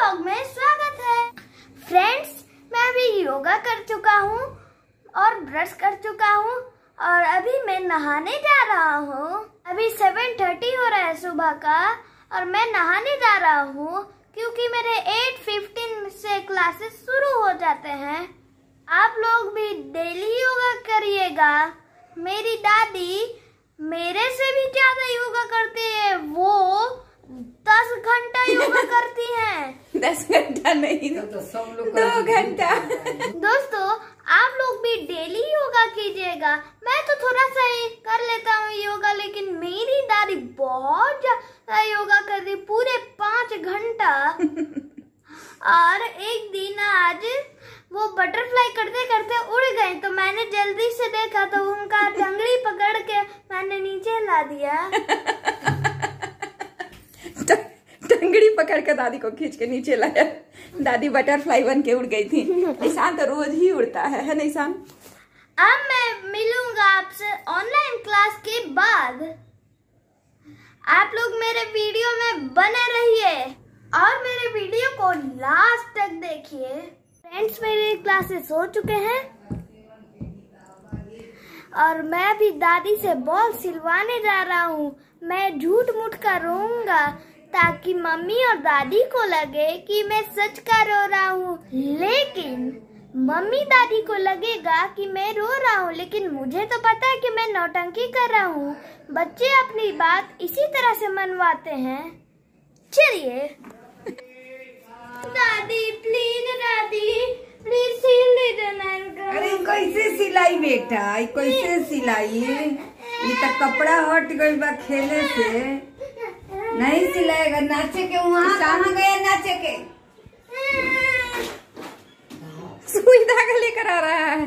Blog में स्वागत है फ्रेंड्स मैं अभी योगा कर चुका हूँ और ब्रश कर चुका हूँ और अभी मैं नहाने जा रहा हूँ अभी सेवन थर्टी हो रहा है सुबह का और मैं नहाने जा रहा हूँ क्योंकि मेरे एट फिफ्टीन से क्लासेस शुरू हो जाते हैं आप लोग भी डेली योगा करिएगा मेरी दादी मेरे से भी ज्यादा योगा करती है वो दस घंटा योगा दस घंटा नहीं तो, दो घंटा दोस्तों आप लोग भी डेली योगा कीजिएगा मैं तो थोड़ा सा कर लेता हूँ योगा लेकिन मेरी दादी बहुत ज्यादा योगा कर रही पूरे पाँच घंटा और एक दिन आज वो बटरफ्लाई करते करते उड़ गए तो मैंने जल्दी से देखा तो उनका जंगली पकड़ के मैंने नीचे ला दिया दादी को खींच के नीचे लाया दादी बटरफ्लाई बन के उड़ गई थी ईशान तो रोज ही उड़ता है है ना ईशान अब मैं मिलूंगा आपसे ऑनलाइन क्लास के बाद आप लोग मेरे वीडियो में बने रहिए और मेरे वीडियो को लास्ट तक देखिए फ्रेंड्स मेरे क्लासेस हो चुके हैं और मैं भी दादी से बॉल सिलवाने जा रहा हूँ मैं झूठ मुठ कर रोऊंगा ताकि मम्मी और दादी को लगे कि मैं सच का रो रहा हूँ लेकिन मम्मी दादी को लगेगा कि मैं रो रहा हूँ लेकिन मुझे तो पता है कि मैं नौटंकी कर रहा हूँ बच्चे अपनी बात इसी तरह से मनवाते हैं चलिए दादी प्लीज दादी प्लीज सिल अरे कैसे सिलाई बेटा कैसे सिलाई ये तो कपड़ा हट गई बा खेले से नहीं सिलाएगा नाचे के वहाँ कहाँ गए नाचे के सुई धागा लेकर आ रहा है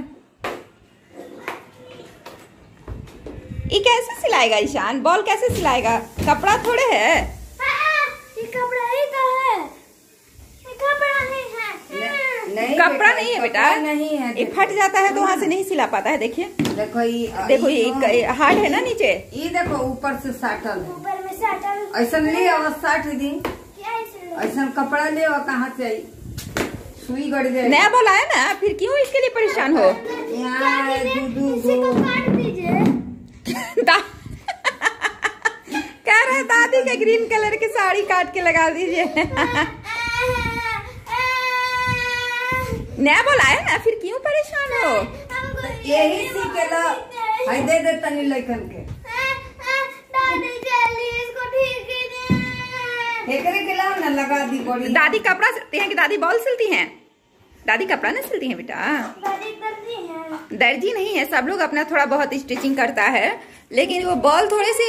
ये कैसे सिलाएगा ईशान बॉल कैसे सिलाएगा कपड़ा थोड़े है ये कपड़ा ही तो है नहीं है नहीं कपड़ा नहीं है बेटा नहीं है ये फट जाता है तो वहाँ से हाँ। नहीं सिला पाता है देखिए देखो ये देखो ये हार्ड है ना नीचे ये देखो ऊपर से साटल है ऐसा ले आओ साठ दिन ऐसा कपड़ा ले आओ कहाँ से आई सुई गड़ जाए नया बोला है ना फिर क्यों इसके लिए परेशान हो तो कह रहे दादी के ग्रीन कलर की साड़ी काट के लगा दीजिए नया बोला है ना फिर क्यों परेशान हो यही सीखेला दे दे तनी लेकर के लगा दादी कपड़ा सिलती हैं कि दादी बॉल सिलती हैं दादी कपड़ा ना सिलती हैं बेटा दर्जी नहीं है सब लोग अपना थोड़ा बहुत स्टिचिंग करता है लेकिन वो बॉल थोड़े से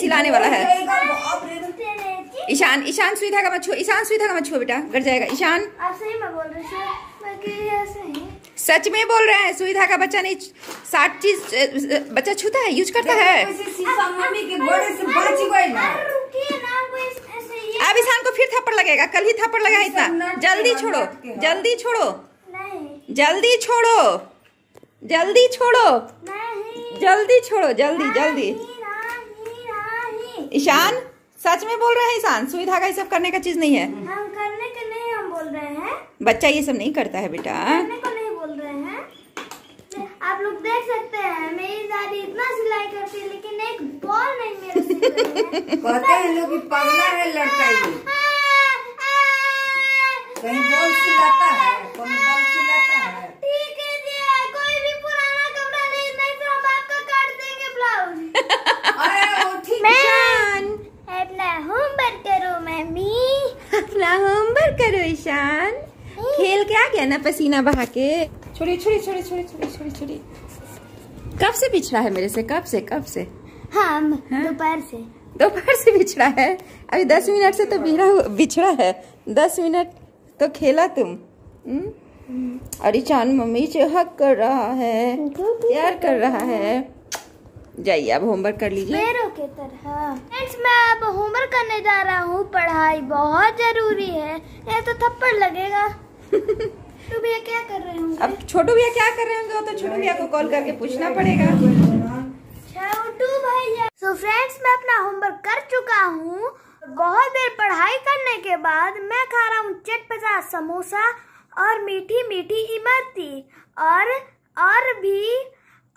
सिलाने वाला है ईशान ईशान सुविधा का मछुआ ईशान सुविधा का मछुआ बेटा गिर जाएगा ईशान सच में बोल रहे हैं सुविधा का बच्चा नहीं साठ चीज बच्चा छूता है यूज करता है अब ईशान को फिर थप्पड़ लगेगा कल ही थप्पड़ लगा इतना जल्दी छोड़ो जल्दी छोड़ो जल्दी छोड़ो जल्दी छोड़ो जल्दी छोड़ो जल्दी जल्दी ईशान सच में बोल रहे हैं ईशान सुई धागा ये सब करने का चीज नहीं है हम करने के नहीं हम बोल रहे हैं बच्चा ये सब नहीं करता है बेटा करने को नहीं बोल रहे हैं आप लोग देख सकते हैं मेरी दादी इतना सिलाई करती है लेकिन एक बॉल नहीं मेरे कहते हैं लोग पगला है लड़का ये कहीं बॉल सिलाता है कौन बॉल सिलाता है ठीक है दिया कोई भी पुराना कपड़ा ले नहीं तो हम आपका काट देंगे ब्लाउज अरे वो ठीक ईशान अपना होमवर्क करो मम्मी अपना होमवर्क करो ईशान हम्म। खेल के आ गया ना पसीना बहा के छोड़ी छोड़ी छोड़ी छोड़ी छोड़ी छोड़ी छोड़ी कब से पिछड़ा है मेरे से कब से कब से हाँ दोपहर से दोपहर से बिछड़ा है अभी दस मिनट से तो बिछड़ा बिछड़ा है दस मिनट तो खेला तुम हम्म? हम्म। अरे चांद मम्मी से हक कर रहा है प्यार कर रहा है जाइए अब होमवर्क कर लीजिए मेरों के तरह फ्रेंड्स मैं अब होमवर्क करने जा रहा हूँ पढ़ाई बहुत जरूरी है ये तो थप्पड़ लगेगा तो भैया क्या कर रहे होंगे अब छोटू भैया क्या कर रहे होंगे तो छोटू भैया को कॉल करके पूछना पड़ेगा छोटू भैया सो फ्रेंड्स मैं अपना होमवर्क कर चुका हूँ बहुत देर पढ़ाई करने के बाद मैं खा रहा हूँ चटपटा समोसा और मीठी मीठी इमरती और और भी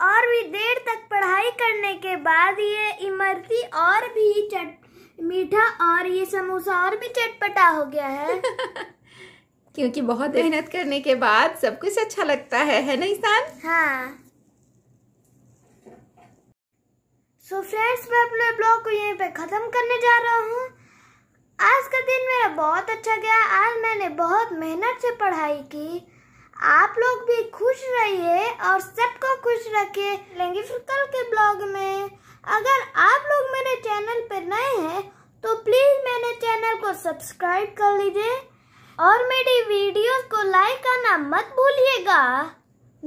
और भी देर तक पढ़ाई करने के बाद ये इमरती और भी चट मीठा और ये समोसा और भी चटपटा हो गया है क्योंकि बहुत मेहनत करने के बाद सब कुछ अच्छा लगता है है ना ईशान हाँ सो so फ्रेंड्स मैं अपने ब्लॉग को यहीं पे ख़त्म करने जा रहा हूँ आज का दिन मेरा बहुत अच्छा गया आज मैंने बहुत मेहनत से पढ़ाई की आप लोग भी खुश रहिए और सबको खुश रखिए लेंगे फिर कल के ब्लॉग में अगर आप लोग मेरे चैनल पर नए हैं तो प्लीज़ मेरे चैनल को सब्सक्राइब कर लीजिए और मेरी वीडियोस को लाइक करना मत भूलिएगा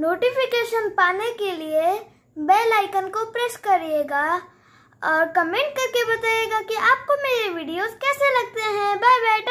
नोटिफिकेशन पाने के लिए बेल आइकन को प्रेस करिएगा और कमेंट करके बताइएगा कि आपको मेरे वीडियोस कैसे लगते हैं बाय बाय